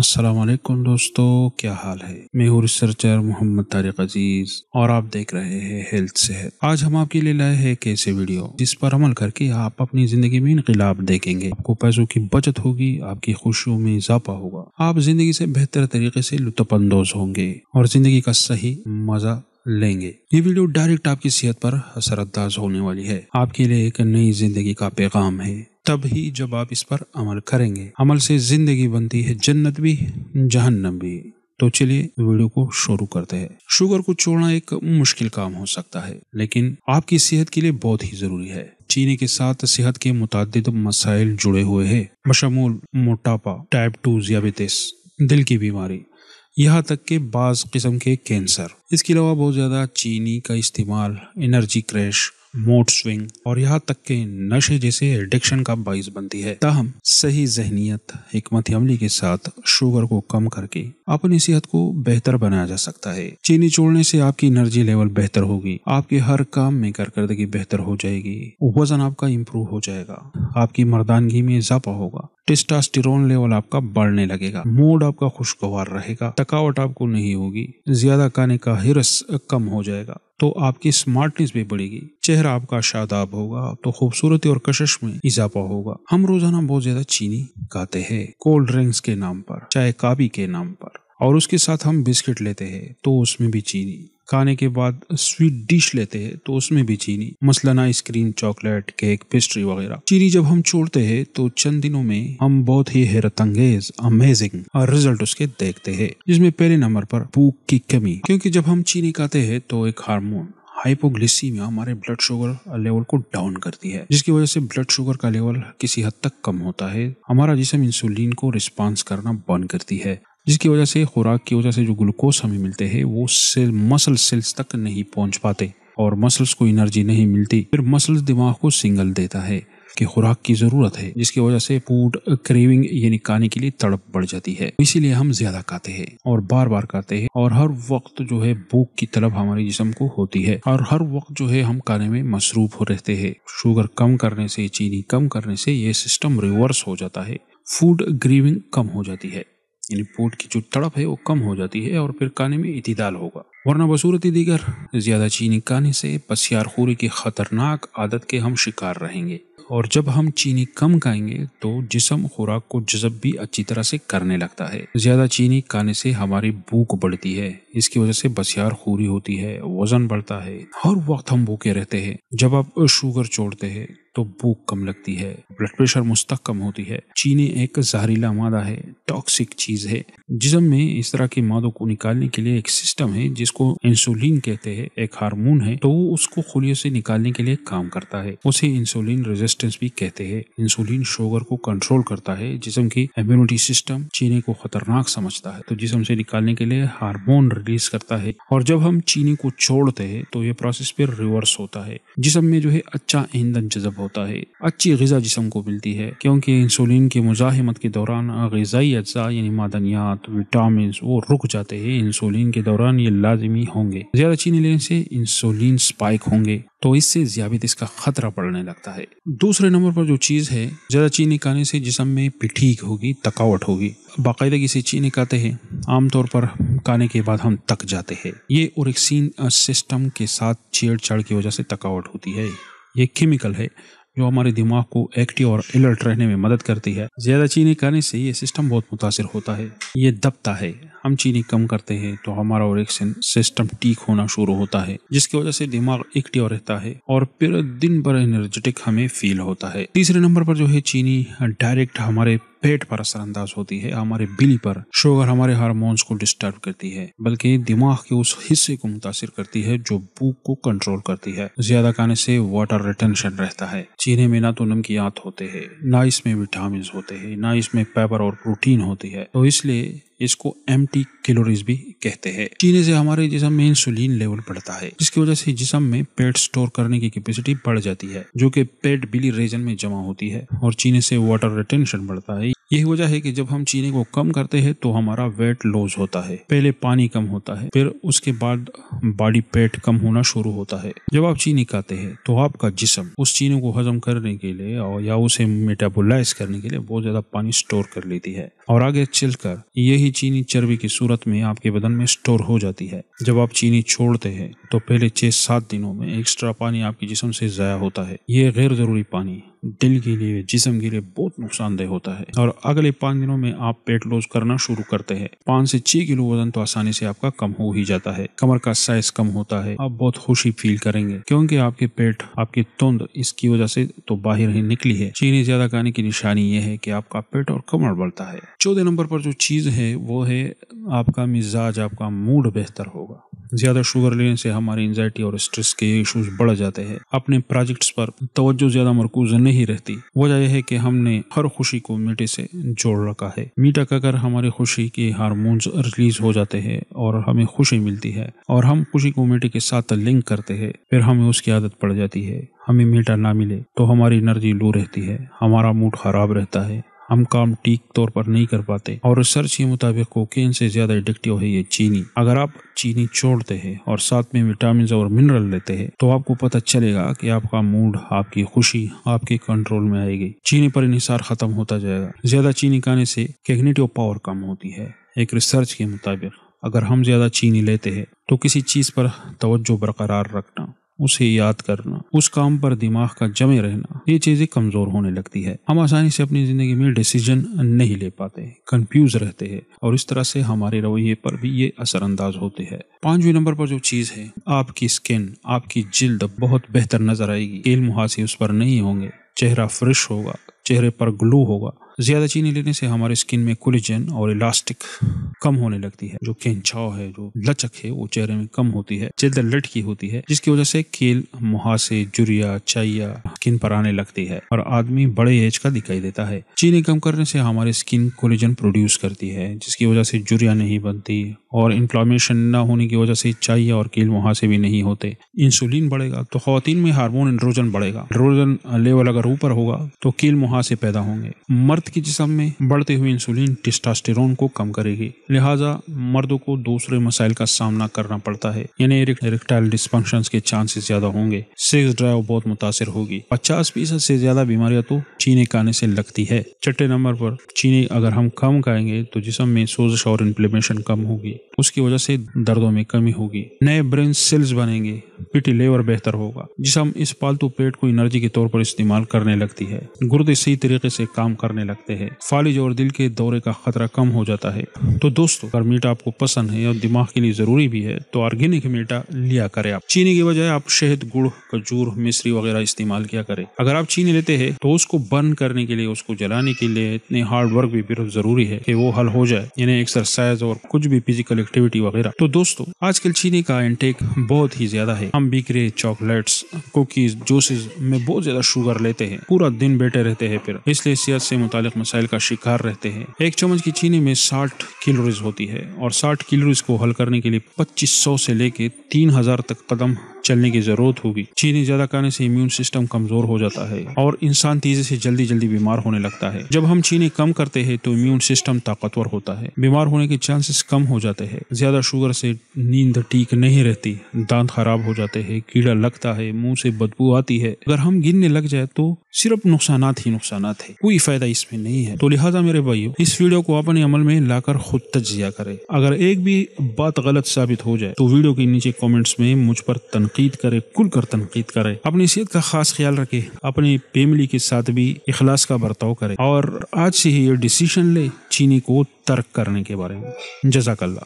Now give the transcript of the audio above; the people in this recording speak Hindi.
असलम दोस्तों क्या हाल है मैं हूँ रिसर्चर मोहम्मद तारिक अजीज और आप देख रहे हैं हेल्थ सेहत आज हम आपके लिए लाए हैं एक ऐसे वीडियो जिस पर अमल करके आप अपनी जिंदगी में इनकलाब देखेंगे आपको पैसों की बचत होगी आपकी खुशियों में इजाफा होगा आप जिंदगी से बेहतर तरीके से लुत्फानंदोज होंगे और जिंदगी का सही मजा लेंगे ये वीडियो डायरेक्ट आपकी सेहत पर असरअंदाज होने वाली है आपके लिए एक नई जिंदगी का पैगाम है तब ही जब आप इस पर अमल करेंगे अमल से जिंदगी बनती है जन्नत भी जहन्नम भी तो चलिए वीडियो को शुरू करते हैं शुगर को छोड़ना एक मुश्किल काम हो सकता है लेकिन आपकी सेहत के लिए बहुत ही जरूरी है चीनी के साथ सेहत के मुताद मसाइल जुड़े हुए हैं मशमूल मोटापा टाइप टू जियाबिटिस दिल की बीमारी यहाँ तक के बाज़ किस्म के कैंसर इसके अलावा बहुत ज़्यादा चीनी का इस्तेमाल एनर्जी क्रैश मोड स्विंग और यहाँ तक के नशे जैसे एडिक्शन का बाइस बनती है ताहम सही जहनीत हमत अमली के साथ शुगर को कम करके अपनी सेहत को बेहतर बनाया जा सकता है चीनी छोड़ने से आपकी एनर्जी लेवल बेहतर होगी आपके हर काम में कारकर्दगी बेहतर हो जाएगी वजन आपका इम्प्रूव हो जाएगा आपकी मर्दानगी में इजाफा होगा टेस्टास्टिरोन लेवल आपका बढ़ने लगेगा मूड आपका खुशगवार रहेगा थकावट आपको नहीं होगी ज्यादा खाने का हिरस कम हो जाएगा तो आपकी स्मार्टनेस भी बढ़ेगी चेहरा आपका शादाब होगा तो खूबसूरती और कशिश में इजाफा होगा हम रोजाना बहुत ज्यादा चीनी खाते हैं कोल्ड ड्रिंक्स के नाम पर चाय काबी के नाम पर और उसके साथ हम बिस्किट लेते हैं तो उसमें भी चीनी खाने के बाद स्वीट डिश लेते हैं तो उसमें भी चीनी मसलन आइसक्रीम चॉकलेट केक पेस्ट्री वगैरह चीनी जब हम छोड़ते हैं तो चंद दिनों में हम बहुत ही हैरत अंगेज अमेजिंग रिजल्ट उसके देखते हैं जिसमें पहले नंबर पर भूख की कमी क्योंकि जब हम चीनी खाते हैं तो एक हार्मोन हाइपोग्लिसीमिया हमारे ब्लड शुगर लेवल को डाउन करती है जिसकी वजह से ब्लड शुगर का लेवल किसी हद तक कम होता है हमारा जिसम इंसुलिन को रिस्पॉन्स करना बंद करती है जिसकी वजह से खुराक की वजह से जो ग्लूकोज हमें मिलते हैं वो सेल मसल सेल्स तक नहीं पहुंच पाते और मसल्स को एनर्जी नहीं मिलती फिर मसल्स दिमाग को सिंगल देता है कि खुराक की ज़रूरत है जिसकी वजह से फूड क्रेविंग यानी खाने के लिए तड़प बढ़ जाती है इसीलिए हम ज़्यादा खाते हैं और बार बार खाते हैं और हर वक्त जो है भूख की तलब हमारे जिसम को होती है और हर वक्त जो है हम खाने में मसरूफ हो रहते हैं शुगर कम करने से चीनी कम करने से ये सिस्टम रिवर्स हो जाता है फूड ग्रीविंग कम हो जाती है यानी पोट की जो तड़प है वो कम हो जाती है और फिर काने में इतिदाल होगा वरना बसूरत दीगर ज्यादा चीनी खाने से पसियारखोरी की खतरनाक आदत के हम शिकार रहेंगे और जब हम चीनी कम खाएंगे तो जिसम खुराक को जजब भी अच्छी तरह से करने लगता है ज़्यादा चीनी खाने से हमारी भूख बढ़ती है इसकी वजह से बसियार खूरी होती है वजन बढ़ता है हर वक्त हम भूखे रहते हैं जब आप शुगर छोड़ते हैं तो भूख कम लगती है ब्लड प्रेशर मुस्तक कम होती है चीनी एक जहरीला मादा है टॉक्सिक चीज है जिसम में इस तरह के मादों को निकालने के लिए एक सिस्टम है जिसको इंसुलिन कहते हैं एक हार्मोन है तो वो उसको खुलियों से निकालने के लिए काम करता है उसे इंसुलिन रेजिस्टेंस भी कहते हैं इंसुलिन शुगर को कंट्रोल करता है जिसम की इम्यूनिटी सिस्टम चीनी को खतरनाक समझता है तो जिसम से निकालने के लिए हार्मोन रिलीज करता है और जब हम चीनी को छोड़ते हैं तो ये प्रोसेस फिर रिवर्स होता है जिसम में जो है अच्छा ईंधन जजब होता है अच्छी गजा जिसम को मिलती है क्योंकि इंसुलिन की मुजाहमत के दौरान गजाई अज्जा यानी मादनियात विटामिन वो रुक जाते हैं इंसुलिन के दौरान ये लाजमी होंगे ज़्यादा चीनी लेने से इंसुलिन स्पाइक होंगे तो इससे ज्यादा इसका खतरा पड़ने लगता है दूसरे नंबर पर जो चीज़ है ज़्यादा चीनी खाने से जिसम में पिठीक होगी थकावट होगी बाकायदा से चीनी खाते हैं आमतौर पर खाने के बाद हम तक जाते हैं ये और सिस्टम के साथ छेड़छाड़ की वजह से थकावट होती है ये केमिकल है जो हमारे दिमाग को एक्टिव और अलर्ट रहने में मदद करती है ज़्यादा चीनी खाने से ये सिस्टम बहुत मुतासर होता है ये दबता है हम चीनी कम करते हैं तो हमारा ओरिक्सन सिस्टम ठीक होना शुरू होता है जिसकी वजह से दिमाग एक्टिव रहता है और फिर दिन भर एनर्जेटिक हमें फील होता है तीसरे नंबर पर जो है चीनी डायरेक्ट हमारे पेट पर असरअंदाज होती है हमारे बिली पर शुगर हमारे हारमोन्स को डिस्टर्ब करती है बल्कि दिमाग के उस हिस्से को मुतासर करती है जो भूख को कंट्रोल करती है ज्यादा खाने से वाटर रिटेंशन रहता है चीने में ना तो नमकियात होते हैं ना इसमें विटामिन होते हैं ना इसमें पेपर और प्रोटीन होती है तो इसलिए इसको एम कैलोरीज भी कहते हैं चीने से हमारे जिसम में इंसुलिन लेवल बढ़ता है जिसकी वजह से जिसम में पेट स्टोर करने की कैपेसिटी बढ़ जाती है जो कि पेट बिली रीजन में जमा होती है और चीने से वाटर रिटेंशन बढ़ता है यही वजह है कि जब हम चीनी को कम करते हैं तो हमारा वेट लॉस होता है पहले पानी कम होता है फिर उसके बाद बॉडी पेट कम होना शुरू होता है जब आप चीनी खाते हैं तो आपका जिसम उस चीनी को हजम करने के लिए और या उसे मेटाबोलाइज करने के लिए बहुत ज्यादा पानी स्टोर कर लेती है और आगे चलकर यही चीनी चर्बी की सूरत में आपके बदन में स्टोर हो जाती है जब आप चीनी छोड़ते हैं तो पहले छः सात दिनों में एक्स्ट्रा पानी आपके जिसम से ज़ाया होता है ये गैर ज़रूरी पानी दिल के लिए जिसम के लिए बहुत नुकसानदेह होता है और अगले पाँच दिनों में आप पेट लॉस करना शुरू करते हैं पाँच से छह किलो वजन तो आसानी से आपका कम हो ही जाता है कमर का साइज कम होता है आप बहुत खुशी फील करेंगे क्योंकि आपके पेट आपकी तुंद इसकी वजह से तो बाहर ही निकली है चीनी ज्यादा खाने की निशानी ये है कि आपका पेट और कमर बढ़ता है चौदह नंबर पर जो चीज है वो है आपका मिजाज आपका मूड बेहतर होगा ज्यादा शुगर लेने से हमारी एंजाइटी और स्ट्रेस के इश्यूज बढ़ जाते हैं अपने प्रोजेक्ट्स पर तवज्जो ज्यादा मरकूज नहीं रहती वजह यह है कि हमने हर खुशी को मीठे से जोड़ रखा है मीठा खाकर हमारी खुशी के हारमोन्स रिलीज हो जाते हैं और हमें खुशी मिलती है और हम खुशी को मीठे के साथ लिंक करते हैं फिर हमें उसकी आदत पड़ जाती है हमें मीठा ना मिले तो हमारी एनर्जी लो रहती है हमारा मूड खराब रहता है हम काम ठीक तौर पर नहीं कर पाते और रिसर्च के मुताबिक कोकेन से ज्यादा एडिक्टिव है ये चीनी अगर आप चीनी छोड़ते हैं और साथ में विटामिन और मिनरल लेते हैं तो आपको पता चलेगा कि आपका मूड आपकी खुशी आपके कंट्रोल में आएगी चीनी पर इंसार खत्म होता जाएगा ज्यादा चीनी खाने से कैग्नेटिव पावर कम होती है एक रिसर्च के मुताबिक अगर हम ज्यादा चीनी लेते हैं तो किसी चीज पर तवज्जो बरकरार रखना उसे याद करना उस काम पर दिमाग का जमे रहना ये चीजें कमजोर होने लगती है हम आसानी से अपनी जिंदगी में डिसीजन नहीं ले पाते कंफ्यूज रहते हैं और इस तरह से हमारे रवैये पर भी ये असरअंदाज होते हैं पांचवें नंबर पर जो चीज है आपकी स्किन आपकी जिल्द बहुत बेहतर नजर आएगी तेल मुहासे उस पर नहीं होंगे चेहरा फ्रेश होगा चेहरे पर ग्लो होगा ज़्यादा चीनी लेने से हमारे स्किन में कोलिजन और इलास्टिक कम होने लगती है जो खिंचाव है जो लचक है वो चेहरे में कम होती है जल्द लटकी होती है जिसकी वजह से कील मुहासे जुरिया चाइया स्किन पर आने लगती है और आदमी बड़े एज का दिखाई देता है चीनी कम करने से हमारी स्किन कोलिजन प्रोड्यूस करती है जिसकी वजह से जुरिया नहीं बनती और इन्फ्लामेशन न होने की वजह से चाइया और कील मुहासे भी नहीं होते इंसुलिन बढ़ेगा तो खातन में हार्मोन एंड्रोजन बढ़ेगा एंड्रोजन लेवल अगर ऊपर होगा तो कील मुहासे पैदा होंगे मर्द की जिसम में बढ़ते हुए इंसुलिन टेस्टास्टेरोन को कम करेगी लिहाजा मर्दों को दूसरे मसाइल का सामना करना पड़ता है यानी इरेक्टाइल डिस्फंक्शन के चांसेस ज्यादा होंगे सेक्स ड्राइव बहुत मुतासर होगी पचास फीसद से ज्यादा बीमारियां तो चीनी खाने से लगती है छठे नंबर पर चीनी अगर हम कम खाएंगे तो जिसम में सोजिश और इन्फ्लेमेशन कम होगी उसकी वजह से दर्दों में कमी होगी नए ब्रेन सेल्स बनेंगे पीटी लेवर बेहतर होगा जिसम इस पालतू पेट को एनर्जी के तौर पर इस्तेमाल करने लगती है गुर्दे सही तरीके से काम करने लगते हैं फालिज और दिल के दौरे का खतरा कम हो जाता है तो दोस्तों अगर मीठा आपको पसंद है और दिमाग के लिए जरूरी भी है तो ऑर्गेनिक मीठा लिया करें आप चीनी के बजाय आप शहद गुड़ खजूर मिश्री वगैरह इस्तेमाल किया करें अगर आप चीनी लेते हैं तो उसको बर्न करने के लिए उसको जलाने के लिए इतने हार्ड वर्क भी बिल्कुल जरूरी है कि वो हल हो जाए यानी एक्सरसाइज और कुछ भी फिजिकल एक्टिविटी वगैरह तो दोस्तों आजकल चीनी का इनटेक बहुत ही ज्यादा है हम बिक्रे चॉकलेट्स कुकीज जूसेज में बहुत ज्यादा शुगर लेते हैं पूरा दिन बैठे रहते हैं फिर इसलिए सेहत से मुताबिक मुतल मसाइल का शिकार रहते हैं एक चम्मच की चीनी में साठ किलोरीज होती है और साठ किलोरीज को हल करने के लिए पच्चीस सौ से लेके तीन हजार तक कदम चलने की जरूरत होगी चीनी ज्यादा खाने से इम्यून सिस्टम कमजोर हो जाता है और इंसान तेजी से जल्दी जल्दी बीमार होने लगता है जब हम चीनी कम करते हैं तो इम्यून सिस्टम ताकतवर होता है बीमार होने के चांसेस कम हो जाते हैं ज्यादा शुगर से नींद ठीक नहीं रहती दांत खराब हो जाते हैं कीड़ा लगता है मुंह से बदबू आती है अगर हम गिनने लग जाए तो सिर्फ नुकसान ही नुकसान है कोई फायदा इस में नहीं है तो लिहाजा मेरे भाइयों इस वीडियो को अपने अमल में लाकर खुद तजिया करें अगर एक भी बात गलत साबित हो जाए तो वीडियो के नीचे कॉमेंट्स में मुझ पर तनकीद करे खुल कर तनकीद करे अपनी सेहत का खास ख्याल रखे अपनी फैमिली के साथ भी इखलास का बर्ताव करे और आज से ही ये डिसीशन ले चीनी को तर्क करने के बारे में जजाकल्ला